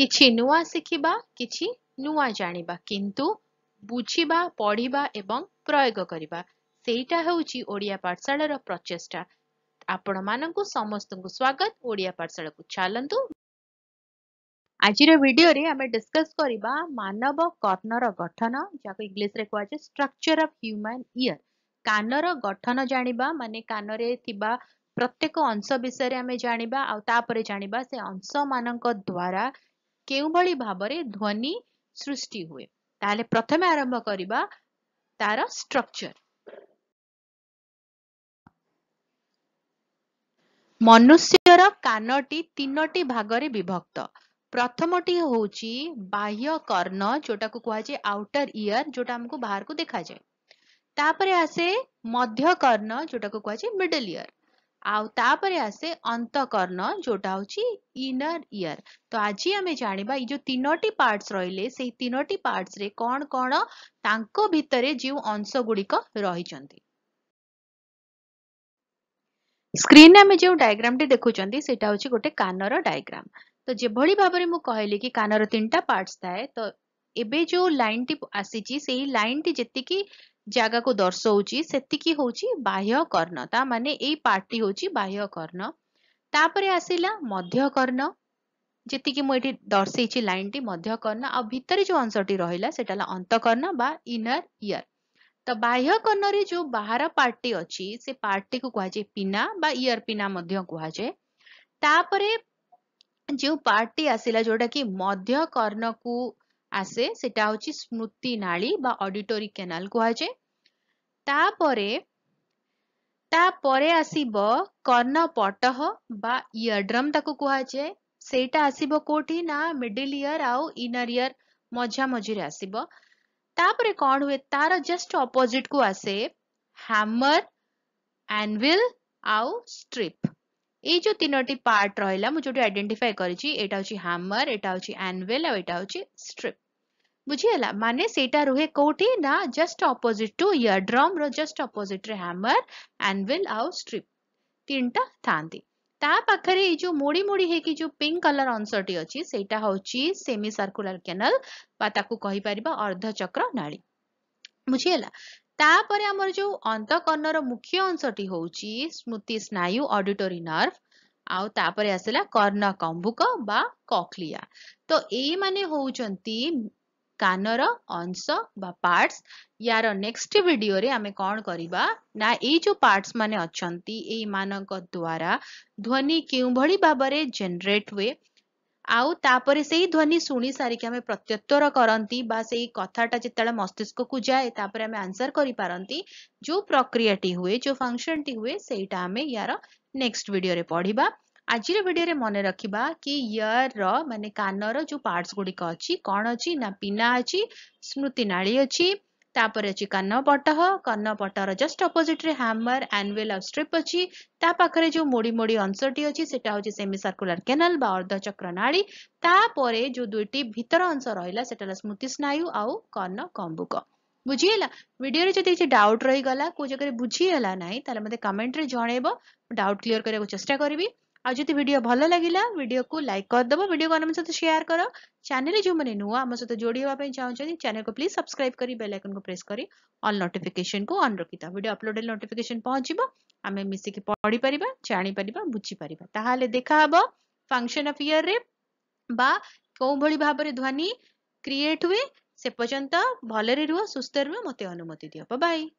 କିଛି ନୂଆ ଶିଖିବା କିଛି ନୂଆ ଜାଣିବା କିନ୍ତୁ ବୁଝିବା ପଢ଼ିବା ଏବଂ ପ୍ରୟୋଗ କରିବା ସେଇଟା ହେଉଛି ଓଡ଼ିଆ ପାଠଶାଳାର ପ୍ରଚେଷ୍ଟା ଆପଣମାନଙ୍କୁ ସମସ୍ତଙ୍କୁ ସ୍ୱାଗତ ଓଡ଼ିଆ ପାଠଶାଳାକୁ ଚାଲନ୍ତୁ ଆଜିର ଭିଡ଼ିଓରେ ଆମେ ଡିସ୍କସ୍ କରିବା ମାନବ କର୍ଣ୍ଣର ଗଠନ ଯାହାକୁ ଇଂଲିଶରେ କୁହାଯାଏ ଷ୍ଟ୍ରକ୍ଚର ଅଫ୍ ହ୍ୟୁମାନ ଇୟର୍ କାନର ଗଠନ ଜାଣିବା ମାନେ କାନରେ ଥିବା ପ୍ରତ୍ୟେକ ଅଂଶ ବିଷୟରେ ଆମେ ଜାଣିବା ଆଉ ତାପରେ ଜାଣିବା ସେ ଅଂଶମାନଙ୍କ ଦ୍ୱାରା କେଉଁଭଳି ଭାବରେ ଧ୍ୱନି ସୃଷ୍ଟି ହୁଏ ତାହେଲେ ପ୍ରଥମେ ଆରମ୍ଭ କରିବା ତାର ଷ୍ଟ୍ରକ୍ଚର ମନୁଷ୍ୟର କାନଟି ତିନୋଟି ଭାଗରେ ବିଭକ୍ତ ପ୍ରଥମଟି ହେଉଛି ବାହ୍ୟ କର୍ଣ୍ଣ ଯୋଉଟାକୁ କୁହାଯାଏ ଆଉଟର ଇୟର ଯୋଉଟା ଆମକୁ ବାହାରକୁ ଦେଖାଯାଏ ତାପରେ ଆସେ ମଧ୍ୟ କର୍ଣ୍ଣ ଯୋଉଟାକୁ କୁହାଯାଏ ମିଡଲ ଇୟର आपर आसे अंतकर्ण जोटा इनर इयर तो आज आम जाना ये तीनो पार्टस रही तीनो पार्टस कौन कौन तरह जो अंश गुड़िक रही स्क्रीन में जो डायग्राम टी देखुं गोटे कानर डायग्राम तो जो भाव में कहली कि कानर तीन टा पार्टस थाए तो एबे जो लाइन टी आसी लाइन टी जी जगह को दर्शाऊकी हूँ बाह्य कर्ण ता माने पार्टी हूँ बाह्य कर्ण तापर आसला मध्यकर्ण जी मुझे दर्शे लाइन टी मध्यकर्ण आतरे जो अंश टी रहा अंतकर्ण बा इनर इयर तो बाह्य कर्ण रे जो बाहर पार्टी अच्छी से पार्टी को कहुए पिना बा इयर पिना कहुए तापर जो पार्टी आसला जोटा कि मध्यकर्ण को आसे से स्मृति नाली अडिटोरी केनाल कहुए तापर आसब कर्णपट बा इयरड्रम कहुए से आसब कौटी ना मिडिल इयर आउ इनर इयर मझा मझी आसब तापर कौन हुए तार जस्ट अपोजिट को आसे हैमर एनविल आउ स्ट्रिप ये जो तीनो पार्ट रहा जो आईडेटिफाए कर हामर एटा एनवेल आटा हूँ स्ट्रीप बुझीगला माने से रुहे कौटी ना just opposite to ear drum रस्ट अपोजिट्रे हामर एनवेल आउ स्ट्रीप तीन टा ता जो मोड़ी मोड़ी है कि जो पिंक कलर अंशर टी अच्छी से सेमी सर्कुलर कैनल कहीपर अर्धचक्र ना बुझीगला तापर आम जो अंतकर्ण मुख्य अंश टी हूँ स्मृति स्नायु ऑडिटोरी नर्व आउर आसला कर्ण कंभुक कक्लिया तो ये हूँ कान अंश पार्टस यार नेक्स्ट वीडियो रे आमे कौन करीबा? ना ए जो पार्टस माने अच्छा ए मान द्वारा ध्वनि क्यों भाव जेनरेट हुए आउ से ध्वनि शुणी सारिक प्रत्युत्तर करती कथा कथाटा जिते मस्तिष्क को जाए आंसर करी पारंती जो प्रक्रिया टी हुए जो फंक्शन टी हुए यार नेक्स्ट वीडियो रे पढ़ा आज मन रखा कि इयर मान कान जो पार्टस गुड़िक अच्छी कौन अच्छी ना पिना अच्छी स्मृति नाड़ी अच्छी ତାପରେ ଅଛି କର୍ଣ୍ଣପଟହ କର୍ଣ୍ଣପଟର ଜଷ୍ଟ ଅପୋଜିଟ୍ରେ ହ୍ୟାମର ଆନୱେଲ୍ ଆଉ ଷ୍ଟ୍ରିପ୍ ଅଛି ତା ପାଖରେ ଯେଉଁ ମୋଡ଼ି ମୋଡ଼ି ଅଂଶଟି ଅଛି ସେଟା ହେଉଛି ସେମି ସର୍କୁଲାର କେନାଲ ବା ଅର୍ଦ୍ଧଚକ୍ର ନାଡ଼ି ତାପରେ ଯେଉଁ ଦୁଇଟି ଭିତର ଅଂଶ ରହିଲା ସେଟା ହେଲା ସ୍ମୃତି ସ୍ନାୟୁ ଆଉ କର୍ଣ୍ଣ କମ୍ବୁକ ବୁଝିହେଲା ଭିଡ଼ିଓରେ ଯଦି କିଛି ଡାଉଟ୍ ରହିଗଲା କେଉଁ ଜାଗାରେ ବୁଝିହେଲା ନାହିଁ ତାହେଲେ ମୋତେ କମେଣ୍ଟରେ ଜଣେଇବ ଡାଉଟ୍ କ୍ଲିୟର କରିବାକୁ ଚେଷ୍ଟା କରିବି आदि भिड भल लगा भिड को लाइक करदेव भिड को आम सहित सेयार कर चेल जो मैंने नुआ आम सहित जोड़ा चाहते चैनल को प्लीज सब्सक्राइब कर बेल आइकन को प्रेस कर अल् नोटिकेसन को अन् रखी था भिड अपलोड नोटिकेसन पहुंचा आम मिसिक पढ़ी पार जापर बुझीपर ताल देखा हम फंक्शन अफ इयर बा कौ भावे ध्वनि क्रिएट हुए से पर्यटन भले रुह सुस्थ रुह मत अनुमति दि बाय